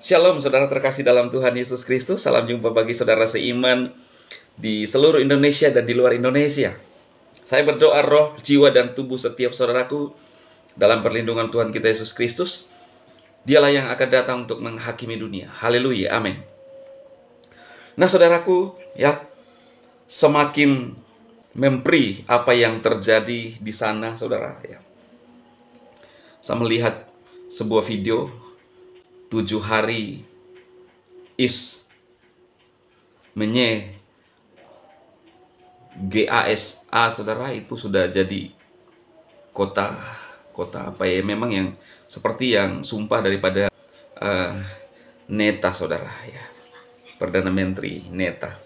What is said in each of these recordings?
Shalom saudara terkasih dalam Tuhan Yesus Kristus. Salam jumpa bagi saudara seiman di seluruh Indonesia dan di luar Indonesia. Saya berdoa roh, jiwa, dan tubuh setiap saudaraku dalam perlindungan Tuhan kita Yesus Kristus. Dialah yang akan datang untuk menghakimi dunia. Haleluya, amin. Nah saudaraku, ya semakin mempri apa yang terjadi di sana saudara ya. Saya melihat sebuah video tujuh hari is menye GASA saudara itu sudah jadi kota kota apa ya memang yang seperti yang sumpah daripada uh, Neta saudara ya perdana menteri Neta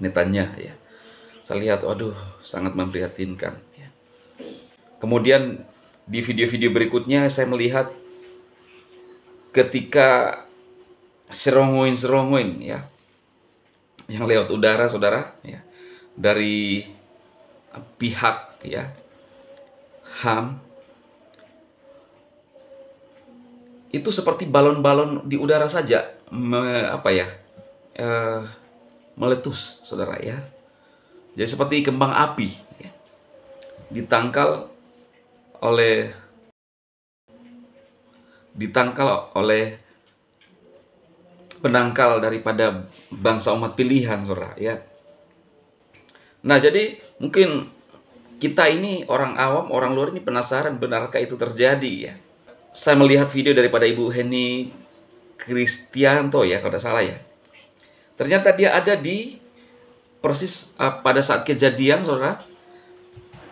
Netanya ya saya lihat waduh sangat memprihatinkan ya. kemudian di video-video berikutnya saya melihat ketika serongoin serongoin ya yang lewat udara saudara ya dari pihak ya HAM itu seperti balon-balon di udara saja me, apa ya e, meletus saudara ya jadi seperti kembang api ya. ditangkal oleh ditangkal oleh penangkal daripada bangsa umat pilihan saudara ya nah jadi mungkin kita ini orang awam orang luar ini penasaran benarkah itu terjadi ya saya melihat video daripada Ibu Heni Kristianto ya kalau tidak salah ya ternyata dia ada di persis uh, pada saat kejadian saudara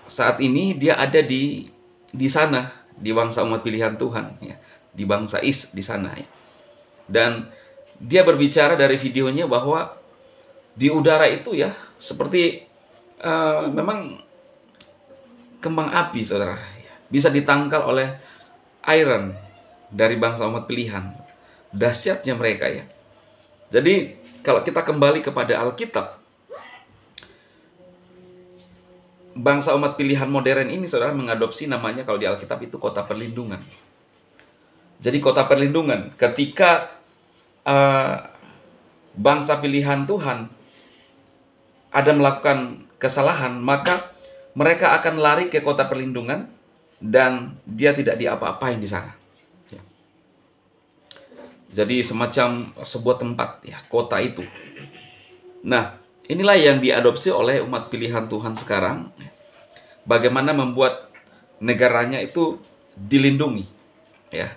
saat ini dia ada di di sana di bangsa umat pilihan Tuhan ya di bangsa Is di sana ya. Dan dia berbicara dari videonya bahwa di udara itu ya seperti uh, memang kembang api saudara ya. bisa ditangkal oleh iron dari bangsa umat pilihan dahsyatnya mereka ya jadi kalau kita kembali kepada Alkitab bangsa umat pilihan modern ini saudara mengadopsi namanya kalau di Alkitab itu kota perlindungan jadi kota perlindungan. Ketika uh, bangsa pilihan Tuhan ada melakukan kesalahan, maka mereka akan lari ke kota perlindungan dan dia tidak diapa-apain di sana. Ya. Jadi semacam sebuah tempat ya, kota itu. Nah, inilah yang diadopsi oleh umat pilihan Tuhan sekarang. Ya. Bagaimana membuat negaranya itu dilindungi ya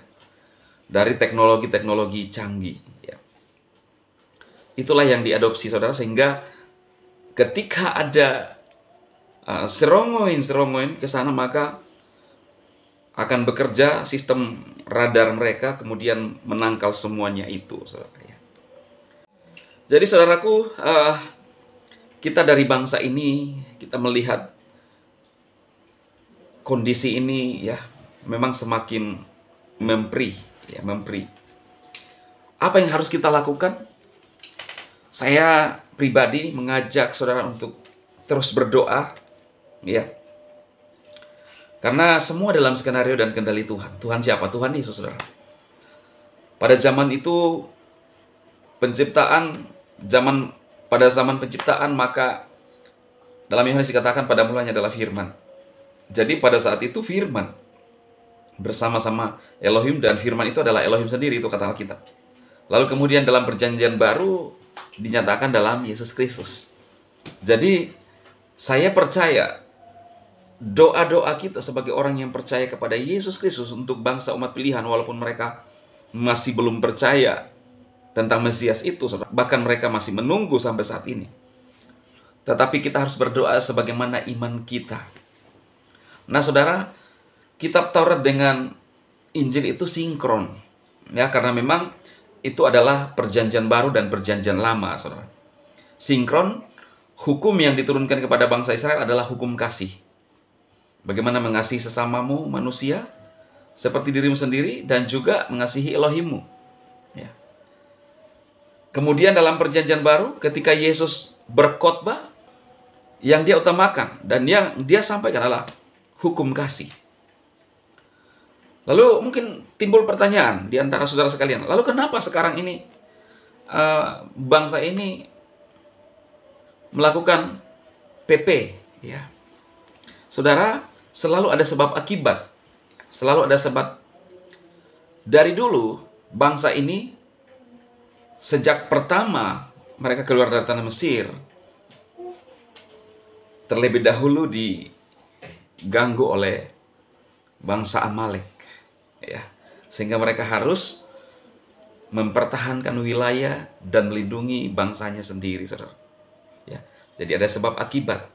dari teknologi-teknologi canggih. Ya. Itulah yang diadopsi saudara sehingga ketika ada uh, serongoin-serongoin ke sana maka akan bekerja sistem radar mereka kemudian menangkal semuanya itu saudara ya. Jadi saudaraku uh, kita dari bangsa ini kita melihat kondisi ini ya memang semakin memprih ya, memberi. Apa yang harus kita lakukan? Saya pribadi mengajak saudara untuk terus berdoa, ya. Karena semua dalam skenario dan kendali Tuhan. Tuhan siapa? Tuhan Yesus, saudara. Pada zaman itu penciptaan zaman pada zaman penciptaan maka dalam Yohanes dikatakan pada mulanya adalah firman. Jadi pada saat itu firman bersama-sama Elohim dan firman itu adalah Elohim sendiri itu kata Alkitab. Lalu kemudian dalam perjanjian baru dinyatakan dalam Yesus Kristus. Jadi saya percaya doa-doa kita sebagai orang yang percaya kepada Yesus Kristus untuk bangsa umat pilihan walaupun mereka masih belum percaya tentang Mesias itu bahkan mereka masih menunggu sampai saat ini. Tetapi kita harus berdoa sebagaimana iman kita. Nah, Saudara, kitab Taurat dengan Injil itu sinkron. Ya, karena memang itu adalah perjanjian baru dan perjanjian lama, Saudara. Sinkron hukum yang diturunkan kepada bangsa Israel adalah hukum kasih. Bagaimana mengasihi sesamamu manusia seperti dirimu sendiri dan juga mengasihi Elohimu. Ya. Kemudian dalam perjanjian baru ketika Yesus berkhotbah yang dia utamakan dan yang dia sampaikan adalah hukum kasih. Lalu mungkin timbul pertanyaan di antara saudara sekalian, lalu kenapa sekarang ini uh, bangsa ini melakukan PP ya? Saudara, selalu ada sebab akibat. Selalu ada sebab. Dari dulu bangsa ini sejak pertama mereka keluar dari tanah Mesir terlebih dahulu diganggu oleh bangsa Amalek ya sehingga mereka harus mempertahankan wilayah dan melindungi bangsanya sendiri saudara ya jadi ada sebab akibat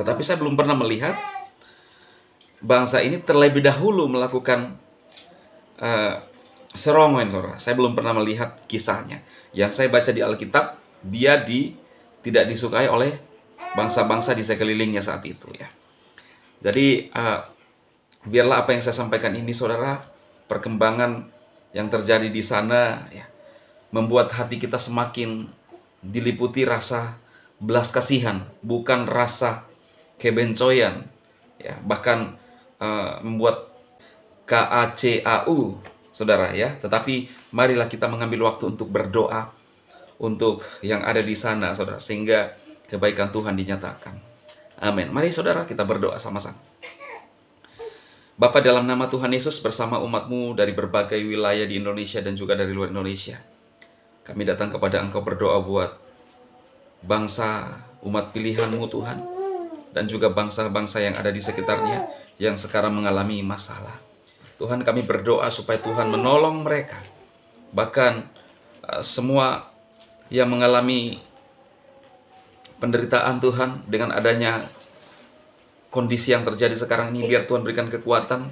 tetapi saya belum pernah melihat bangsa ini terlebih dahulu melakukan uh, serongoin saudara saya belum pernah melihat kisahnya yang saya baca di Alkitab dia di tidak disukai oleh bangsa-bangsa di sekelilingnya saat itu ya jadi uh, biarlah apa yang saya sampaikan ini saudara perkembangan yang terjadi di sana ya, membuat hati kita semakin diliputi rasa belas kasihan bukan rasa kebencoyan ya bahkan uh, membuat KACAU saudara ya tetapi marilah kita mengambil waktu untuk berdoa untuk yang ada di sana saudara sehingga kebaikan Tuhan dinyatakan amin mari saudara kita berdoa sama-sama Bapa dalam nama Tuhan Yesus bersama umatmu dari berbagai wilayah di Indonesia dan juga dari luar Indonesia. Kami datang kepada engkau berdoa buat bangsa umat pilihanmu Tuhan. Dan juga bangsa-bangsa yang ada di sekitarnya yang sekarang mengalami masalah. Tuhan kami berdoa supaya Tuhan menolong mereka. Bahkan eh, semua yang mengalami penderitaan Tuhan dengan adanya kondisi yang terjadi sekarang ini biar Tuhan berikan kekuatan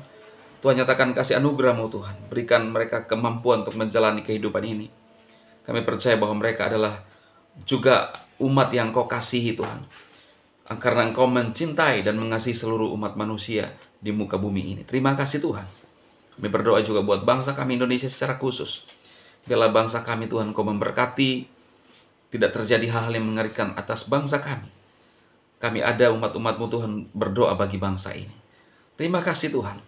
Tuhan nyatakan kasih anugerahmu Tuhan berikan mereka kemampuan untuk menjalani kehidupan ini kami percaya bahwa mereka adalah juga umat yang kau kasihi Tuhan karena engkau mencintai dan mengasihi seluruh umat manusia di muka bumi ini terima kasih Tuhan kami berdoa juga buat bangsa kami Indonesia secara khusus biarlah bangsa kami Tuhan kau memberkati tidak terjadi hal-hal yang mengerikan atas bangsa kami kami ada umat-umatmu Tuhan berdoa bagi bangsa ini. Terima kasih Tuhan.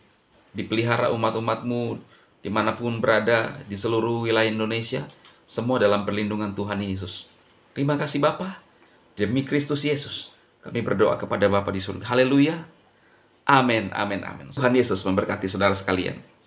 Dipelihara umat-umatmu dimanapun berada di seluruh wilayah Indonesia. Semua dalam perlindungan Tuhan Yesus. Terima kasih Bapa. Demi Kristus Yesus. Kami berdoa kepada Bapa di surga. Haleluya. Amin, amin, amin. Tuhan Yesus memberkati saudara sekalian.